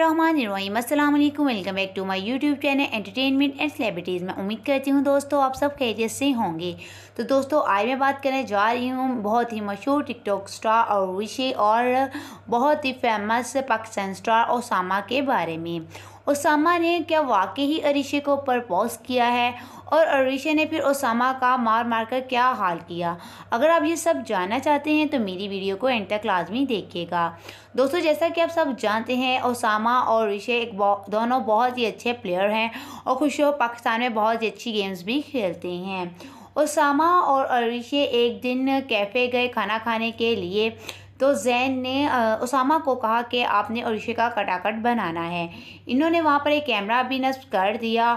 बिस्मिल्लाम अल्लाम welcome back to my YouTube channel entertainment and celebrities मैं उम्मीद करती हूँ दोस्तों आप सब खैरियत से होंगे तो दोस्तों आज मैं बात करने जा रही हूँ बहुत ही मशहूर टिकटॉक स्टार और विशे और बहुत ही फेमस पाकिस्तान स्टार ओसामा के बारे में ओसामा ने क्या वाकई ही अरीशे को प्रपोज किया है और अरीशे ने फिर ओसामा का मार मार कर क्या हाल किया अगर आप ये सब जानना चाहते हैं तो मेरी वीडियो को एंड तक लाजमी देखिएगा दोस्तों जैसा कि आप सब जानते हैं ओसामा और ऋषे एक दोनों बहुत ही अच्छे प्लेयर हैं और खुश हो पाकिस्तान में बहुत ही अच्छी गेम्स भी खेलते हैं ओसामा और अरीशे एक दिन कैफ़े गए खाना खाने के लिए तो जैन ने उसामा को कहा कि आपने उर्शे का कटाकट बनाना है इन्होंने वहाँ पर एक कैमरा भी नस्ब कर दिया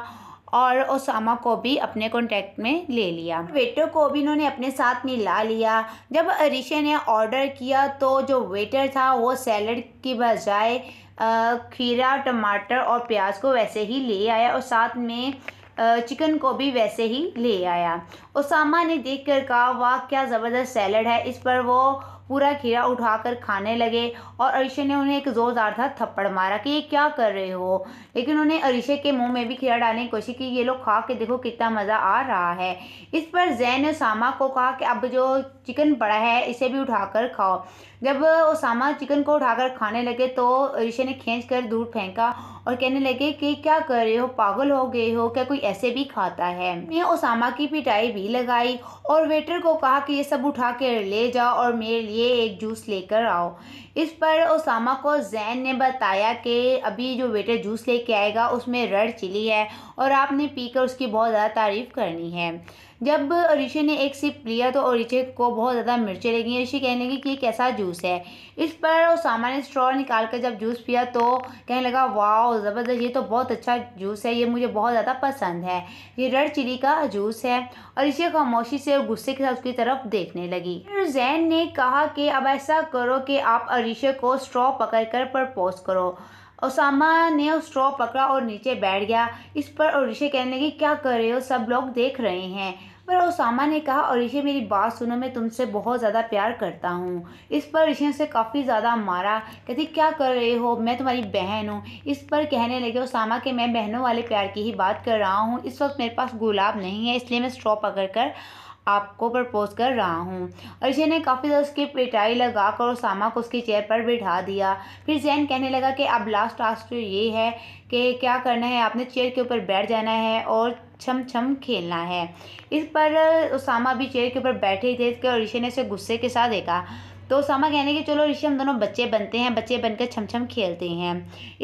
और उसामा को भी अपने कॉन्टेक्ट में ले लिया वेटर को भी इन्होंने अपने साथ में ला लिया जब ऋषि ने ऑर्डर किया तो जो वेटर था वो सैलड की बजाय खीरा टमाटर और प्याज को वैसे ही ले आया और साथ में चिकन को भी वैसे ही ले आया उसामा ने देख कर कहा वाह क्या ज़बरदस्त सैलड है इस पर वो पूरा खीरा उठाकर खाने लगे और अरिशे ने उन्हें एक ज़ोरदार था थप्पड़ मारा कि ये क्या कर रहे हो लेकिन उन्हें अरीशे के मुंह में भी खीरा डालने की कोशिश की ये लोग खा के देखो कितना मज़ा आ रहा है इस पर जैन ने उसामा को कहा कि अब जो चिकन पड़ा है इसे भी उठाकर खाओ जब उसामा चिकन को उठाकर खाने लगे तो अरीशे ने खींच कर दूर फेंका और कहने लगे कि क्या कर रहे हो पागल हो गए हो क्या कोई ऐसे भी खाता है मैं उसामा की पिटाई भी लगाई और वेटर को कहा कि ये सब उठा कर ले जाओ और मेरे लिए एक जूस लेकर आओ इस पर उसामा को जैन ने बताया कि अभी जो वेटर जूस लेके आएगा उसमें रेड चिली है और आपने पीकर उसकी बहुत ज़्यादा तारीफ़ करनी है जब ऋषि ने एक सिप लिया तो ऋषि को बहुत ज़्यादा मिर्चें लगी ऋषि कहने लगी कि ये कैसा जूस है इस पर सामान्य स्ट्रॉ निकाल कर जब जूस पिया तो कहने लगा वाह ज़बरदस्त ये तो बहुत अच्छा जूस है ये मुझे बहुत ज़्यादा पसंद है ये रेड चिली का जूस है और ऋषि खामोशी से और गुस्से के साथ उसकी तरफ देखने लगी फिर जैन ने कहा कि अब ऐसा करो कि आप ऋषि को स्ट्रॉ पकड़ कर प्रपोज करो ओसामा ने उस स्ट्रॉ पकड़ा और नीचे बैठ गया इस पर और ऋषि कहने लगी क्या कर रहे हो सब लोग देख रहे हैं पर उसामा ने कहा और ऋषि मेरी बात सुनो मैं तुमसे बहुत ज़्यादा प्यार करता हूँ इस पर ऋषि से काफ़ी ज़्यादा मारा कहती क्या कर रहे हो मैं तुम्हारी बहन हूँ इस पर कहने लगे उसामा के मैं बहनों वाले प्यार की ही बात कर रहा हूँ इस वक्त मेरे पास गुलाब नहीं है इसलिए मैं स्ट्रॉ पकड़ कर आपको प्रपोज कर रहा हूँ अर्जय ने काफ़ी ज्यादा उसकी पिटाई लगा कर सामा को उसकी चेयर पर बिठा दिया फिर जैन कहने लगा कि अब लास्ट टास्क तो ये है कि क्या करना है आपने चेयर के ऊपर बैठ जाना है और छम छम खेलना है इस पर उसामा भी चेयर के ऊपर बैठे ही थे और ऋषि ने उसे गुस्से के साथ देखा तो उसामा कहने के चलो ऋषि हम दोनों बच्चे बनते हैं बच्चे बनकर छमछम खेलते हैं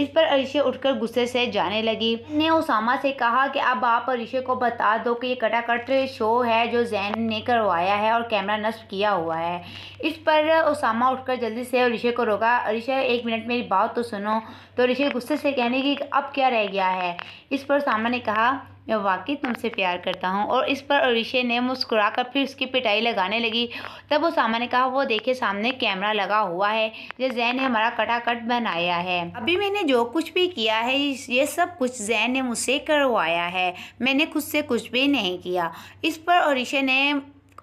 इस पर ऋषि उठकर गुस्से से जाने लगी ने उसामा से कहा कि अब आप ऋषि को बता दो कि ये कटाकट शो है जो जैन ने करवाया है और कैमरा नष्ट किया हुआ है इस पर उसामा उठकर जल्दी से ऋषि को रोका ऋषि एक मिनट मेरी बात तो सुनो तो ऋषि गुस्से से कहने की अब क्या रह गया है इस पर सामा ने कहा मैं वाकई तुमसे प्यार करता हूँ और इस पर ऋषि ने मुस्कुरा कर फिर उसकी पिटाई लगाने लगी तब वो सामा ने कहा वो देखे सामने कैमरा लगा हुआ है जो जैन ने हमारा कटाकट बनाया है अभी मैंने जो कुछ भी किया है ये सब कुछ जैन ने मुझसे करवाया है मैंने खुद से कुछ भी नहीं किया इस पर ऋषि ने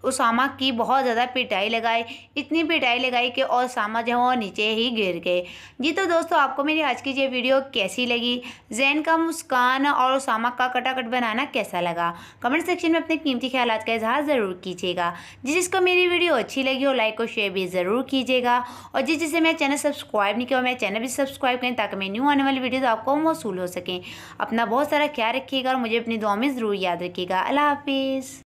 उसामा की बहुत ज़्यादा पिटाई लगाई इतनी पिटाई लगाई कि ओसामा जो है वो नीचे ही गिर गए जी तो दोस्तों आपको मेरी आज की ये वीडियो कैसी लगी जैन का मुस्कान और उसामा का कटाकट बनाना कैसा लगा कमेंट सेक्शन में अपने कीमती ख्याल का इजहार ज़रूर कीजिएगा जिस जिसको मेरी वीडियो अच्छी लगी हो लाइक और शेयर भी ज़रूर कीजिएगा और जिस जिसे मैं चैनल सब्सक्राइब नहीं किया मैं चैनल भी सब्सक्राइब करें ताकि मेरी न्यू आने वाली वीडियोज़ आपको मौसू हो सकें अपना बहुत सारा ख्याल रखिएगा और मुझे अपनी दुआ में ज़रूर याद रखिएगा अल्लाह हाफिज़